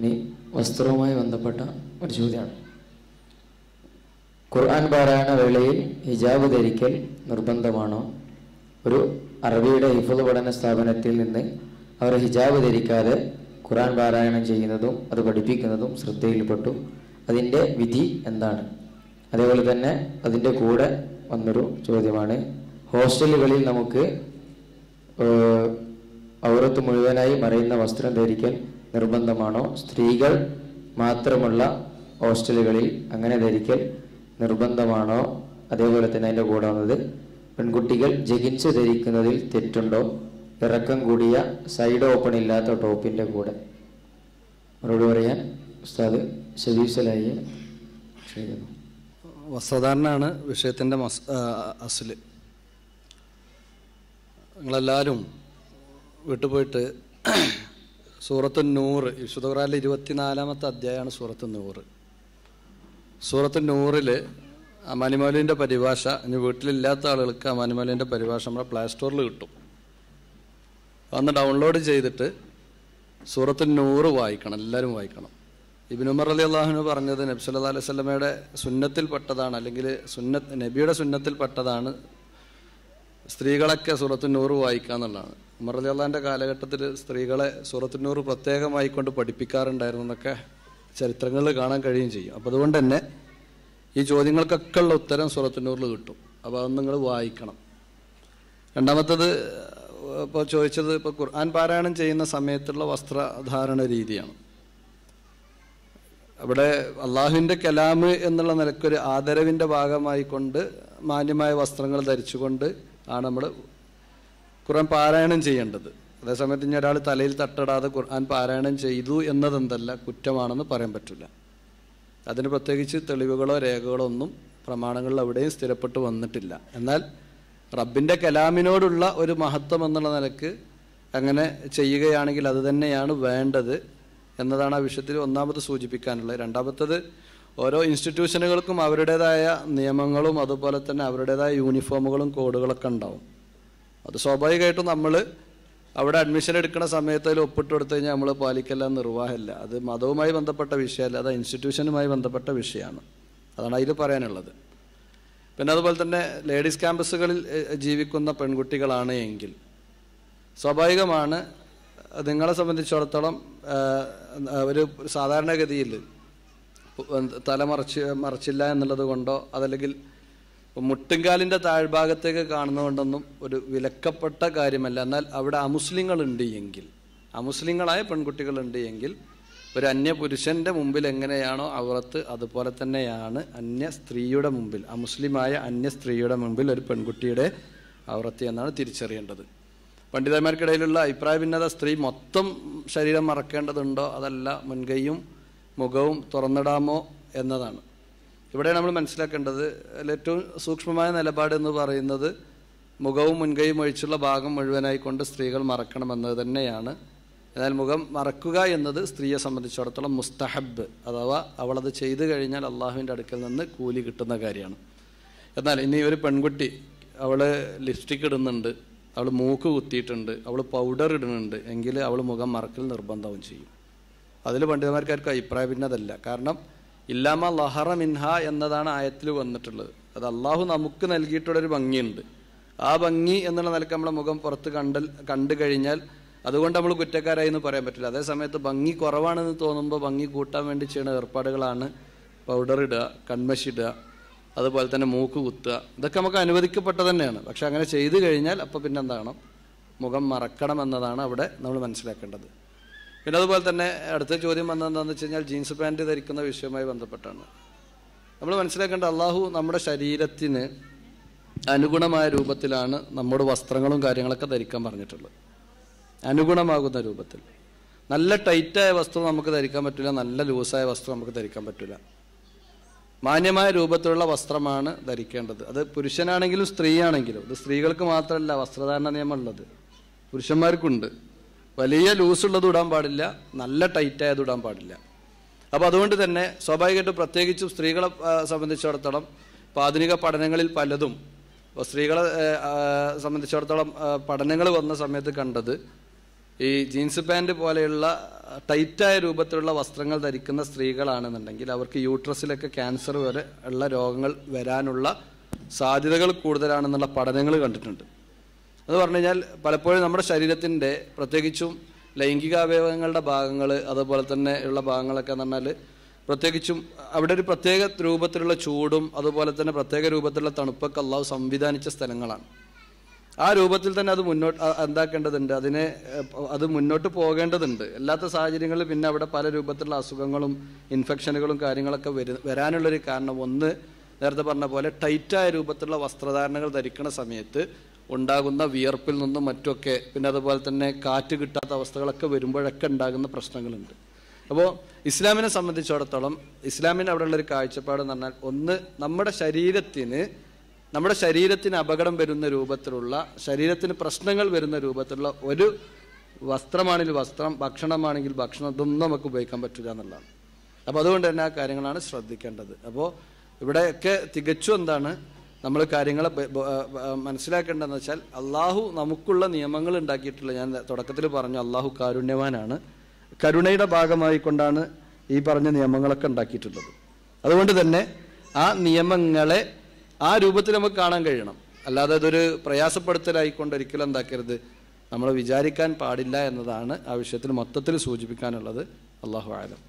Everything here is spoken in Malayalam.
ഇനി വസ്ത്രവുമായി ബന്ധപ്പെട്ട ഒരു ചോദ്യമാണ് ഖുർആൻ പാരായണ വേളയിൽ ഹിജാബ് ധരിക്കൽ നിർബന്ധമാണോ ഒരു അറബിയുടെ ഹിഫുദ് പഠന സ്ഥാപനത്തിൽ നിന്ന് അവർ ഹിജാബ് ധരിക്കാതെ ഖുർആൻ പാരായണം ചെയ്യുന്നതും അത് പഠിപ്പിക്കുന്നതും ശ്രദ്ധയിൽപ്പെട്ടു അതിൻ്റെ വിധി എന്താണ് അതേപോലെ തന്നെ അതിൻ്റെ കൂടെ വന്നൊരു ചോദ്യമാണ് ഹോസ്റ്റലുകളിൽ നമുക്ക് ഔറത്ത് മുഴുവനായി മറയുന്ന വസ്ത്രം ധരിക്കൽ നിർബന്ധമാണോ സ്ത്രീകൾ മാത്രമുള്ള ഹോസ്റ്റലുകളിൽ അങ്ങനെ ധരിക്കൽ നിർബന്ധമാണോ അതേപോലെ തന്നെ അതിൻ്റെ കൂടെ വന്നത് പെൺകുട്ടികൾ ജഗിൻസ് ധരിക്കുന്നതിൽ തെറ്റുണ്ടോ ഇറക്കം കൂടിയ സൈഡ് ഓപ്പൺ ഇല്ലാത്ത ടോപ്പിൻ്റെ കൂടെ അവരോട് പറയാൻ ഉസ്താദ് ഷബീസലായി ക്ഷണിക്കുന്നു വസ്ത്രധാരണമാണ് വിഷയത്തിൻ്റെ അസല് നിങ്ങളെല്ലാവരും വിട്ടുപോയിട്ട് സൂറത്ത് നൂറ് വിശുദ്ധ ഖുറാനിലെ ഇരുപത്തിനാലാമത്തെ അധ്യായമാണ് സൂറത്ത് നൂറ് സൂറത്ത് നൂറിൽ അമാനിമാലിൻ്റെ പരിഭാഷ ഇനി വീട്ടിലില്ലാത്ത ആളുകൾക്ക് അമാനിമാലിൻ്റെ പരിഭാഷ നമ്മുടെ പ്ലേ സ്റ്റോറിൽ കിട്ടും അന്ന് ഡൗൺലോഡ് ചെയ്തിട്ട് സൂറത്ത് നൂറ് വായിക്കണം എല്ലാവരും വായിക്കണം ഇബിനുമർ അലി അള്ളാഹുനു പറഞ്ഞത് നബ്സല്ലാ അലൈവല്ലമയുടെ സുന്നത്തിൽപ്പെട്ടതാണ് അല്ലെങ്കിൽ സുന്ന നബിയുടെ സുന്നത്തിൽപ്പെട്ടതാണ് സ്ത്രീകളൊക്കെ സുറത്തിനൂറ് വായിക്കുക എന്നുള്ളതാണ് ഉമർ കാലഘട്ടത്തിൽ സ്ത്രീകളെ സുറത്തിനൂറ് പ്രത്യേകമായി കൊണ്ട് പഠിപ്പിക്കാറുണ്ടായിരുന്നു എന്നൊക്കെ ചരിത്രങ്ങളിൽ കാണാൻ കഴിയുകയും ചെയ്യും അപ്പോൾ അതുകൊണ്ട് തന്നെ ഈ ചോദ്യങ്ങൾക്കൊക്കെ ഉള്ള ഉത്തരം സുറത്തിനൂറിൽ കിട്ടും അപ്പോൾ അത് നിങ്ങൾ വായിക്കണം രണ്ടാമത്തത് ഇപ്പോൾ ചോദിച്ചത് ഇപ്പോൾ ഖുർആൻ പാരായണം ചെയ്യുന്ന സമയത്തുള്ള വസ്ത്രധാരണ രീതിയാണ് അവിടെ അള്ളാഹുവിൻ്റെ കലാമ് എന്നുള്ള നിലക്കൊരു ആദരവിൻ്റെ ഭാഗമായിക്കൊണ്ട് മാന്യമായ വസ്ത്രങ്ങൾ ധരിച്ചുകൊണ്ട് ആണ് നമ്മൾ ഖുർആൻ പാരായണം ചെയ്യേണ്ടത് അതേസമയത്ത് ഇനി ഒരാൾ തലയിൽ തട്ടടാതെ ഖുർആൻ പാരായണം ചെയ്തു എന്നതെന്തല്ല കുറ്റമാണെന്ന് പറയാൻ പറ്റില്ല അതിന് പ്രത്യേകിച്ച് തെളിവുകളോ രേഖകളോ ഒന്നും പ്രമാണങ്ങളിൽ അവിടെയും സ്ഥിരപ്പെട്ട് വന്നിട്ടില്ല എന്നാൽ റബ്ബിൻ്റെ കലാമിനോടുള്ള ഒരു മഹത്വം എന്നുള്ള നിലക്ക് അങ്ങനെ ചെയ്യുകയാണെങ്കിൽ അത് തന്നെയാണ് വേണ്ടത് എന്നതാണ് ആ വിഷയത്തിൽ ഒന്നാമത് സൂചിപ്പിക്കാനുള്ളത് രണ്ടാമത്തത് ഓരോ ഇൻസ്റ്റിറ്റ്യൂഷനുകൾക്കും അവരുടേതായ നിയമങ്ങളും അതുപോലെ തന്നെ അവരുടേതായ യൂണിഫോമുകളും കോഡുകളൊക്കെ ഉണ്ടാവും അത് സ്വാഭാവികമായിട്ടും നമ്മൾ അവിടെ അഡ്മിഷൻ എടുക്കുന്ന സമയത്ത് അതിൽ ഒപ്പിട്ട് കൊടുത്തു കഴിഞ്ഞാൽ നമ്മൾ പാലിക്കല്ല നിർവാഹമില്ല അത് മതവുമായി ബന്ധപ്പെട്ട വിഷയമല്ല അത് ഇൻസ്റ്റിറ്റ്യൂഷനുമായി ബന്ധപ്പെട്ട വിഷയമാണ് അതാണ് അതിൽ പറയാനുള്ളത് പിന്നെ അതുപോലെ തന്നെ ലേഡീസ് ക്യാമ്പസുകളിൽ ജീവിക്കുന്ന പെൺകുട്ടികളാണ് എങ്കിൽ സ്വാഭാവികമാണ് നിങ്ങളെ സംബന്ധിച്ചിടത്തോളം ഒരു സാധാരണഗതിയിൽ മറച്ച് മറച്ചില്ല എന്നുള്ളത് കൊണ്ടോ അതല്ലെങ്കിൽ മുട്ടുംകാലിൻ്റെ താഴ്ഭാഗത്തേക്ക് കാണുന്നതുകൊണ്ടൊന്നും ഒരു വിലക്കപ്പെട്ട കാര്യമല്ല എന്നാൽ അവിടെ അമുസ്ലിങ്ങളുണ്ട് എങ്കിൽ അമുസ്ലിങ്ങളായ പെൺകുട്ടികളുണ്ട് എങ്കിൽ ഒരു അന്യ പുരുഷൻ്റെ മുമ്പിൽ എങ്ങനെയാണോ അവറത്ത് അതുപോലെ തന്നെയാണ് അന്യ സ്ത്രീയുടെ മുമ്പിൽ അമുസ്ലിമായ അന്യ സ്ത്രീയുടെ മുമ്പിൽ ഒരു പെൺകുട്ടിയുടെ അവറത്ത് എന്നാണ് തിരിച്ചറിയേണ്ടത് പണ്ഡിതന്മാർക്കിടയിലുള്ള അഭിപ്രായ ഭിന്നത സ്ത്രീ മൊത്തം ശരീരം മറക്കേണ്ടതുണ്ടോ അതല്ല മുൻകൈയും മുഖവും തുറന്നിടാമോ എന്നതാണ് ഇവിടെ നമ്മൾ മനസ്സിലാക്കേണ്ടത് ഏറ്റവും സൂക്ഷ്മമായ നിലപാട് എന്ന് പറയുന്നത് മുഖവും മുൻകൈയും ഒഴിച്ചുള്ള ഭാഗം മുഴുവനായിക്കൊണ്ട് സ്ത്രീകൾ മറക്കണമെന്നത് തന്നെയാണ് എന്നാൽ മുഖം മറക്കുക എന്നത് സ്ത്രീയെ സംബന്ധിച്ചിടത്തോളം മുസ്തഹബ് അഥവാ അവളത് ചെയ്തു കഴിഞ്ഞാൽ അള്ളാഹുവിൻ്റെ അടുക്കൽ നിന്ന് കൂലി കിട്ടുന്ന കാര്യമാണ് എന്നാൽ ഇനി ഒരു പെൺകുട്ടി അവൾ ലിപ്സ്റ്റിക് ഇടുന്നുണ്ട് അവൾ മൂക്ക് കുത്തിയിട്ടുണ്ട് അവൾ പൗഡർ ഇടുന്നുണ്ട് എങ്കിൽ അവൾ മുഖം മറക്കൽ നിർബന്ധവും ചെയ്യും അതിൽ പണ്ഡിതന്മാർക്കാർക്കും അഭിപ്രായ ഭിന്നതല്ല കാരണം ഇല്ലാമ ലഹറ മിൻഹ എന്നതാണ് ആയത്തിൽ വന്നിട്ടുള്ളത് അത് അള്ളാഹു നമുക്ക് നൽകിയിട്ടുള്ളൊരു ഭംഗിയുണ്ട് ആ ഭംഗി എന്നുള്ള നിലക്ക് നമ്മളെ മുഖം പുറത്ത് കണ്ടൽ കണ്ടു കഴിഞ്ഞാൽ അതുകൊണ്ട് നമ്മൾ കുറ്റക്കാരായി എന്ന് പറയാൻ പറ്റില്ല അതേ സമയത്ത് ഭംഗി കുറവാണെന്ന് തോന്നുമ്പോൾ ഭംഗി കൂട്ടാൻ വേണ്ടി ചെയ്യുന്ന ഏർപ്പാടുകളാണ് പൗഡർ ഇടുക കൺമശി ഇടുക അതുപോലെ തന്നെ മൂക്ക് കുത്തുക ഇതൊക്കെ നമുക്ക് അനുവദിക്കപ്പെട്ട തന്നെയാണ് പക്ഷെ അങ്ങനെ ചെയ്തു കഴിഞ്ഞാൽ അപ്പോൾ പിന്നെന്താണ് മുഖം മറക്കണം എന്നതാണ് അവിടെ നമ്മൾ മനസ്സിലാക്കേണ്ടത് പിന്നെ അതുപോലെ തന്നെ അടുത്ത ചോദ്യം വന്നതെന്താണെന്ന് വെച്ച് കഴിഞ്ഞാൽ ജീൻസ് പാൻറ്റ് ധരിക്കുന്ന വിഷയവുമായി ബന്ധപ്പെട്ടാണ് നമ്മൾ മനസ്സിലാക്കേണ്ട അള്ളാഹു നമ്മുടെ ശരീരത്തിന് അനുഗുണമായ രൂപത്തിലാണ് നമ്മുടെ വസ്ത്രങ്ങളും കാര്യങ്ങളൊക്കെ ധരിക്കാൻ പറഞ്ഞിട്ടുള്ളത് അനുഗുണമാകുന്ന രൂപത്തിൽ നല്ല ടൈറ്റായ വസ്ത്രം നമുക്ക് ധരിക്കാൻ പറ്റില്ല നല്ല ലൂസായ വസ്ത്രം നമുക്ക് ധരിക്കാൻ പറ്റില്ല മാന്യമായ രൂപത്തിലുള്ള വസ്ത്രമാണ് ധരിക്കേണ്ടത് അത് പുരുഷനാണെങ്കിലും സ്ത്രീയാണെങ്കിലും ഇത് സ്ത്രീകൾക്ക് മാത്രമല്ല വസ്ത്രധാരണ നിയമമുള്ളത് പുരുഷന്മാർക്കുണ്ട് വലിയ ലൂസുള്ളത് ഇടാൻ പാടില്ല നല്ല ആയത് ഇടാൻ പാടില്ല അപ്പോൾ അതുകൊണ്ട് തന്നെ സ്വാഭാവികമായിട്ടും പ്രത്യേകിച്ചും സ്ത്രീകളെ സംബന്ധിച്ചിടത്തോളം ഇപ്പോൾ ആധുനിക പഠനങ്ങളിൽ പലതും ഇപ്പോൾ സ്ത്രീകളെ സംബന്ധിച്ചിടത്തോളം പഠനങ്ങൾ വന്ന സമയത്ത് കണ്ടത് ഈ ജീൻസ് പാൻറ് പോലെയുള്ള ടൈറ്റായ രൂപത്തിലുള്ള വസ്ത്രങ്ങൾ ധരിക്കുന്ന സ്ത്രീകളാണെന്നുണ്ടെങ്കിൽ അവർക്ക് യൂട്രസിലൊക്കെ ക്യാൻസർ വരെ ഉള്ള രോഗങ്ങൾ വരാനുള്ള സാധ്യതകൾ കൂടുതലാണെന്നുള്ള പഠനങ്ങൾ കണ്ടിട്ടുണ്ട് എന്ന് പറഞ്ഞു കഴിഞ്ഞാൽ പലപ്പോഴും നമ്മുടെ ശരീരത്തിൻ്റെ പ്രത്യേകിച്ചും ലൈംഗിക അവയവങ്ങളുടെ ഭാഗങ്ങൾ അതുപോലെ തന്നെ ഉള്ള ഭാഗങ്ങളൊക്കെ എന്ന് പറഞ്ഞാൽ പ്രത്യേകിച്ചും അവിടെ ഒരു പ്രത്യേക രൂപത്തിലുള്ള ചൂടും അതുപോലെ തന്നെ പ്രത്യേക രൂപത്തിലുള്ള തണുപ്പൊക്കെ അള്ളാഹു സംവിധാനിച്ച സ്ഥലങ്ങളാണ് ആ രൂപത്തിൽ തന്നെ അത് മുന്നോട്ട് എന്താക്കേണ്ടതുണ്ട് അതിനെ അത് മുന്നോട്ട് പോകേണ്ടതുണ്ട് അല്ലാത്ത സാഹചര്യങ്ങളിൽ പിന്നെ അവിടെ പല രൂപത്തിലുള്ള അസുഖങ്ങളും ഇൻഫെക്ഷനുകളും കാര്യങ്ങളൊക്കെ വരു വരാനുള്ളൊരു കാരണം ഒന്ന് നേരത്തെ പറഞ്ഞ പോലെ ടൈറ്റായ രൂപത്തിലുള്ള വസ്ത്രധാരണകൾ ധരിക്കുന്ന സമയത്ത് ഉണ്ടാകുന്ന വിയർപ്പിൽ നിന്നും മറ്റൊക്കെ പിന്നെ അതുപോലെ തന്നെ കാറ്റ് കിട്ടാത്ത അവസ്ഥകളൊക്കെ വരുമ്പോഴൊക്കെ ഉണ്ടാകുന്ന പ്രശ്നങ്ങളുണ്ട് അപ്പോൾ ഇസ്ലാമിനെ സംബന്ധിച്ചിടത്തോളം ഇസ്ലാമിൻ്റെ അവിടെയുള്ള ഒരു എന്ന് പറഞ്ഞാൽ ഒന്ന് നമ്മുടെ ശരീരത്തിന് നമ്മുടെ ശരീരത്തിന് അപകടം വരുന്ന രൂപത്തിലുള്ള ശരീരത്തിന് പ്രശ്നങ്ങൾ വരുന്ന രൂപത്തിലുള്ള ഒരു വസ്ത്രമാണെങ്കിൽ വസ്ത്രം ഭക്ഷണമാണെങ്കിൽ ഭക്ഷണം ഇതൊന്നും നമുക്ക് ഉപയോഗിക്കാൻ പറ്റില്ല എന്നുള്ളതാണ് അപ്പോൾ അതുകൊണ്ട് തന്നെ ആ കാര്യങ്ങളാണ് ശ്രദ്ധിക്കേണ്ടത് അപ്പോൾ ഇവിടെയൊക്കെ തികച്ചും എന്താണ് നമ്മൾ കാര്യങ്ങളെ മനസ്സിലാക്കേണ്ടതെന്ന് വെച്ചാൽ അള്ളാഹു നമുക്കുള്ള നിയമങ്ങൾ ഉണ്ടാക്കിയിട്ടുള്ള ഞാൻ തുടക്കത്തിൽ പറഞ്ഞു അള്ളാഹു കാരുണ്യവാനാണ് കരുണയുടെ ഭാഗമായിക്കൊണ്ടാണ് ഈ പറഞ്ഞ നിയമങ്ങളൊക്കെ ഉണ്ടാക്കിയിട്ടുള്ളത് അതുകൊണ്ട് തന്നെ ആ നിയമങ്ങളെ ആ രൂപത്തിൽ നമുക്ക് കാണാൻ കഴിയണം അല്ലാതെ അതൊരു പ്രയാസപ്പെടുത്തലായിക്കൊണ്ട് ഒരിക്കലും എന്താക്കരുത് നമ്മൾ വിചാരിക്കാൻ പാടില്ല എന്നതാണ് ആ വിഷയത്തിൽ മൊത്തത്തിൽ സൂചിപ്പിക്കാനുള്ളത് അള്ളാഹു ആലം